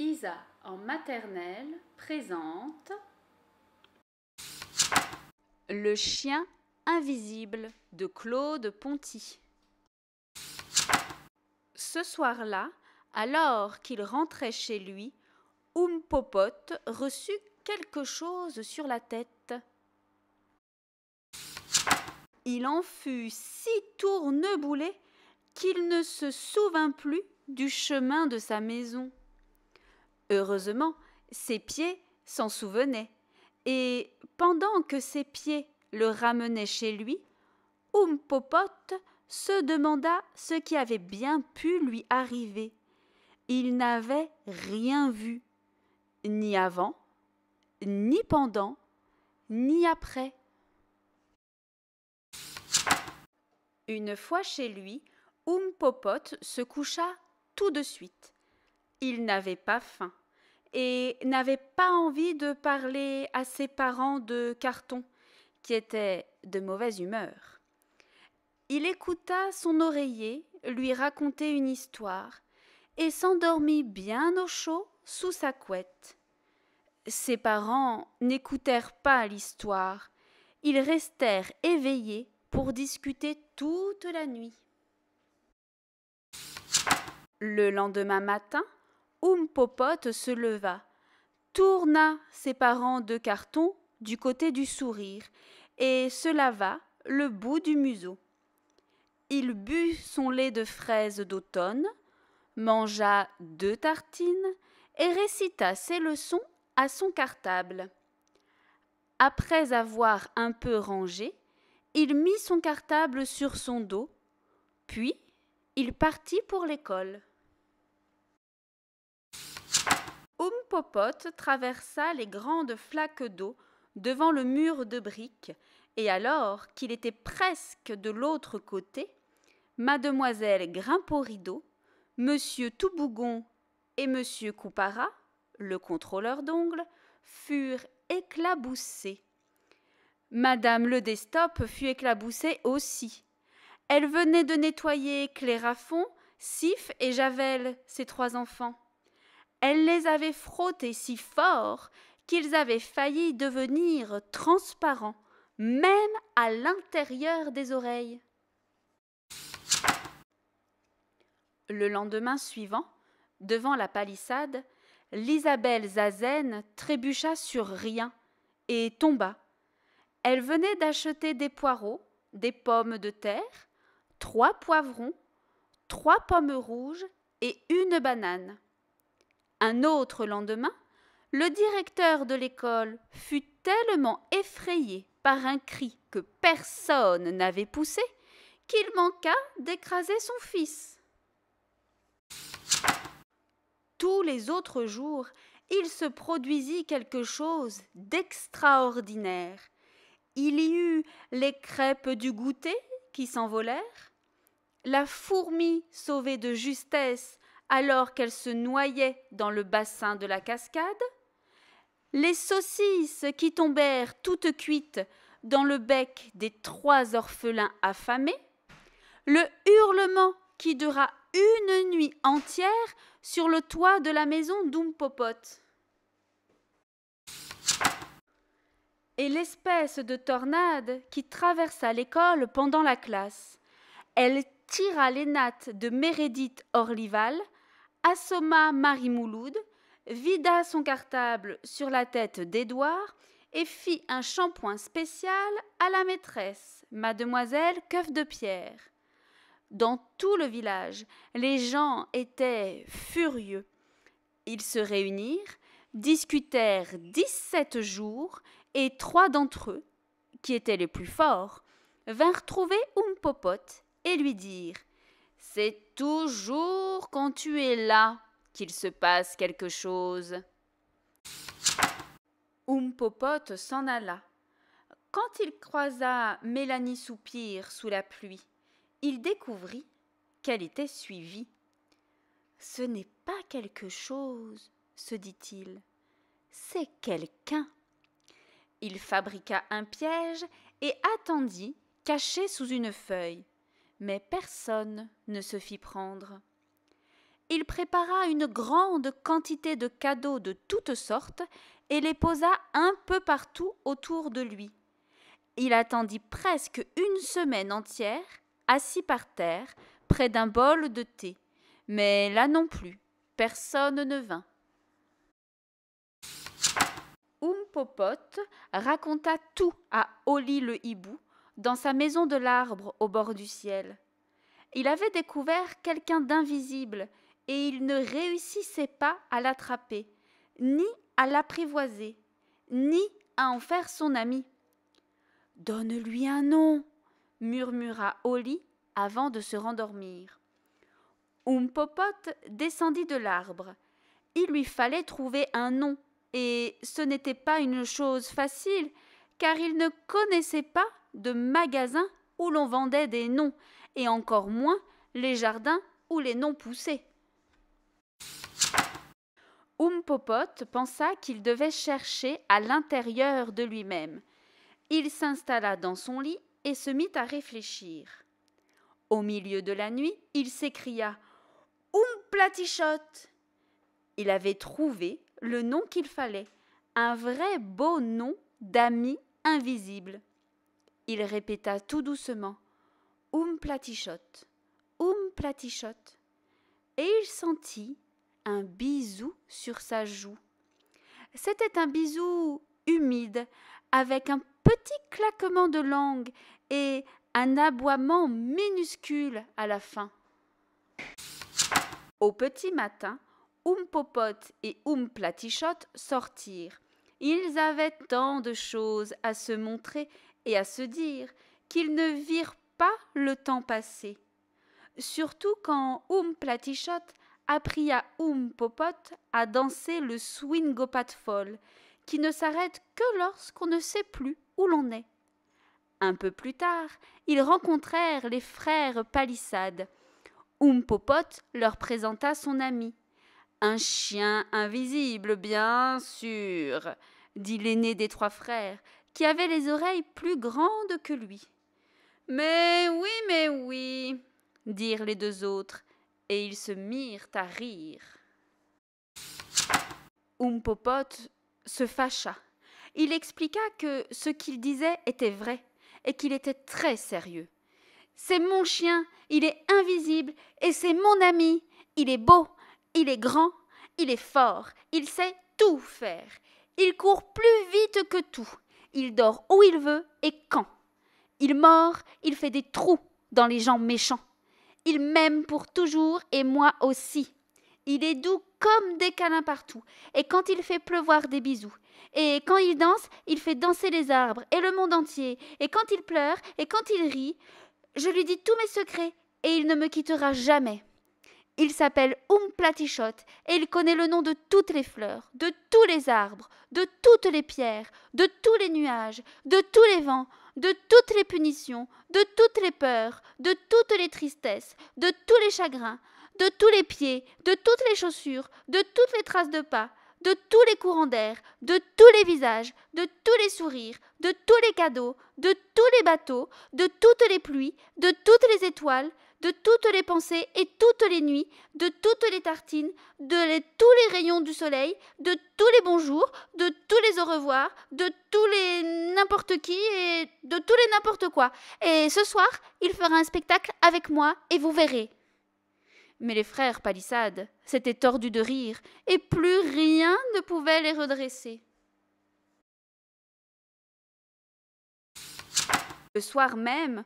Isa en maternelle présente Le chien invisible de Claude Ponty. Ce soir-là, alors qu'il rentrait chez lui, Oumpopote reçut quelque chose sur la tête. Il en fut si tourneboulé qu'il ne se souvint plus du chemin de sa maison. Heureusement, ses pieds s'en souvenaient, et pendant que ses pieds le ramenaient chez lui, Oumpopote se demanda ce qui avait bien pu lui arriver. Il n'avait rien vu, ni avant, ni pendant, ni après. Une fois chez lui, Oumpopote se coucha tout de suite il n'avait pas faim et n'avait pas envie de parler à ses parents de carton, qui étaient de mauvaise humeur. Il écouta son oreiller lui raconter une histoire et s'endormit bien au chaud sous sa couette. Ses parents n'écoutèrent pas l'histoire, ils restèrent éveillés pour discuter toute la nuit. Le lendemain matin, Oumpopote se leva, tourna ses parents de carton du côté du sourire et se lava le bout du museau. Il but son lait de fraises d'automne, mangea deux tartines et récita ses leçons à son cartable. Après avoir un peu rangé, il mit son cartable sur son dos, puis il partit pour l'école. popote traversa les grandes flaques d'eau devant le mur de briques, et alors qu'il était presque de l'autre côté, mademoiselle Grimpeau-Rideau, monsieur Toubougon et monsieur Coupara, le contrôleur d'ongles, furent éclaboussés. Madame Ledestop fut éclaboussée aussi. Elle venait de nettoyer Cléraphon, Sif et Javel, ses trois enfants. Elle les avait frottés si fort qu'ils avaient failli devenir transparents, même à l'intérieur des oreilles. Le lendemain suivant, devant la palissade, l'Isabelle Zazen trébucha sur rien et tomba. Elle venait d'acheter des poireaux, des pommes de terre, trois poivrons, trois pommes rouges et une banane. Un autre lendemain, le directeur de l'école fut tellement effrayé par un cri que personne n'avait poussé qu'il manqua d'écraser son fils. Tous les autres jours, il se produisit quelque chose d'extraordinaire. Il y eut les crêpes du goûter qui s'envolèrent, la fourmi sauvée de justesse alors qu'elle se noyait dans le bassin de la cascade, les saucisses qui tombèrent toutes cuites dans le bec des trois orphelins affamés, le hurlement qui dura une nuit entière sur le toit de la maison Popote, Et l'espèce de tornade qui traversa l'école pendant la classe. Elle tira les nattes de Mérédith Orlival assomma Marie Mouloud, vida son cartable sur la tête d'Édouard et fit un shampoing spécial à la maîtresse, mademoiselle Coeuf de Pierre. Dans tout le village, les gens étaient furieux. Ils se réunirent, discutèrent dix-sept jours, et trois d'entre eux, qui étaient les plus forts, vinrent trouver Popote et lui dirent c'est toujours quand tu es là qu'il se passe quelque chose. Oumpopote s'en alla. Quand il croisa Mélanie Soupir sous la pluie, il découvrit qu'elle était suivie. Ce n'est pas quelque chose, se dit-il, c'est quelqu'un. Il fabriqua un piège et attendit, caché sous une feuille mais personne ne se fit prendre. Il prépara une grande quantité de cadeaux de toutes sortes et les posa un peu partout autour de lui. Il attendit presque une semaine entière, assis par terre, près d'un bol de thé. Mais là non plus, personne ne vint. Oumpopote raconta tout à Oli le hibou, dans sa maison de l'arbre au bord du ciel. Il avait découvert quelqu'un d'invisible, et il ne réussissait pas à l'attraper, ni à l'apprivoiser, ni à en faire son ami. Donne-lui un nom, murmura Oli avant de se rendormir. Popote descendit de l'arbre. Il lui fallait trouver un nom, et ce n'était pas une chose facile, car il ne connaissait pas de magasins où l'on vendait des noms, et encore moins les jardins où les noms poussaient. Popote pensa qu'il devait chercher à l'intérieur de lui-même. Il s'installa dans son lit et se mit à réfléchir. Au milieu de la nuit, il s'écria Platichotte !» Il avait trouvé le nom qu'il fallait, un vrai beau nom d'ami invisible. Il répéta tout doucement Oum Platichotte, Oum Platichotte, et il sentit un bisou sur sa joue. C'était un bisou humide, avec un petit claquement de langue et un aboiement minuscule à la fin. Au petit matin, um Popote et um Platichotte sortirent. Ils avaient tant de choses à se montrer et à se dire qu'ils ne virent pas le temps passer. Surtout quand Oum Platichot apprit à Oum Popote à danser le swingopat qui ne s'arrête que lorsqu'on ne sait plus où l'on est. Un peu plus tard, ils rencontrèrent les frères Palissade. Oum Popote leur présenta son ami. Un chien invisible, bien sûr, dit l'aîné des trois frères, qui avait les oreilles plus grandes que lui. Mais oui, mais oui, dirent les deux autres, et ils se mirent à rire. Umpopote se fâcha. Il expliqua que ce qu'il disait était vrai, et qu'il était très sérieux. C'est mon chien, il est invisible, et c'est mon ami. Il est beau, il est grand, il est fort, il sait tout faire. Il court plus vite que tout il dort où il veut et quand. Il mord, il fait des trous dans les gens méchants. Il m'aime pour toujours et moi aussi. Il est doux comme des câlins partout, et quand il fait pleuvoir des bisous. Et quand il danse, il fait danser les arbres et le monde entier. Et quand il pleure et quand il rit, je lui dis tous mes secrets, et il ne me quittera jamais. Il s'appelle Umplatichot et il connaît le nom de toutes les fleurs, de tous les arbres, de toutes les pierres, de tous les nuages, de tous les vents, de toutes les punitions, de toutes les peurs, de toutes les tristesses, de tous les chagrins, de tous les pieds, de toutes les chaussures, de toutes les traces de pas, de tous les courants d'air, de tous les visages, de tous les sourires, de tous les cadeaux, de tous les bateaux, de toutes les pluies, de toutes les étoiles, de toutes les pensées et toutes les nuits, de toutes les tartines, de tous les rayons du soleil, de tous les bonjours, de tous les au revoir, de tous les n'importe qui et de tous les n'importe quoi. Et ce soir, il fera un spectacle avec moi et vous verrez. Mais les frères Palissade s'étaient tordus de rire et plus rien ne pouvait les redresser. Le soir même,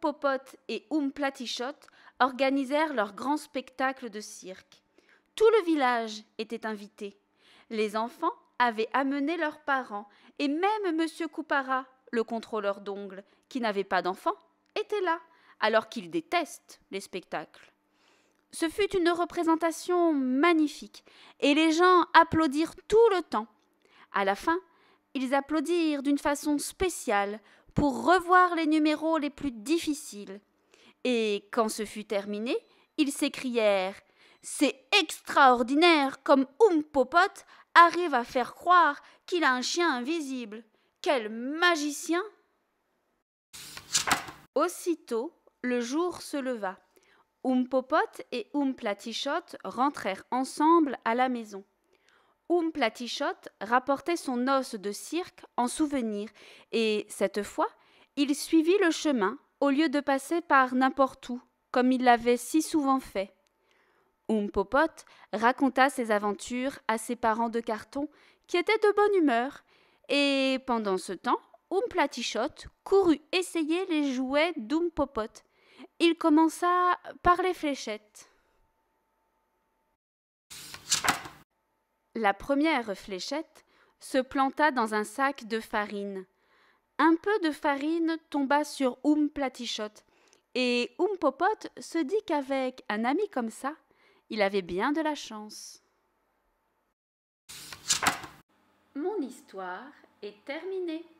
Popot et Platichot organisèrent leur grand spectacle de cirque. Tout le village était invité. Les enfants avaient amené leurs parents et même Monsieur Coupara, le contrôleur d'ongles, qui n'avait pas d'enfants, était là, alors qu'il déteste les spectacles. Ce fut une représentation magnifique, et les gens applaudirent tout le temps. À la fin, ils applaudirent d'une façon spéciale pour revoir les numéros les plus difficiles. Et quand ce fut terminé, ils s'écrièrent C'est extraordinaire comme Popote arrive à faire croire qu'il a un chien invisible. Quel magicien Aussitôt, le jour se leva. Popote et Platichotte rentrèrent ensemble à la maison. Oum Platichot rapportait son os de cirque en souvenir, et cette fois, il suivit le chemin au lieu de passer par n'importe où, comme il l'avait si souvent fait. Oum Popote raconta ses aventures à ses parents de carton, qui étaient de bonne humeur, et pendant ce temps, Oum Platichot courut essayer les jouets d'Oum Popote. Il commença par les fléchettes. La première fléchette se planta dans un sac de farine. Un peu de farine tomba sur Oum Platichotte, et Oum Popote se dit qu'avec un ami comme ça, il avait bien de la chance. Mon histoire est terminée.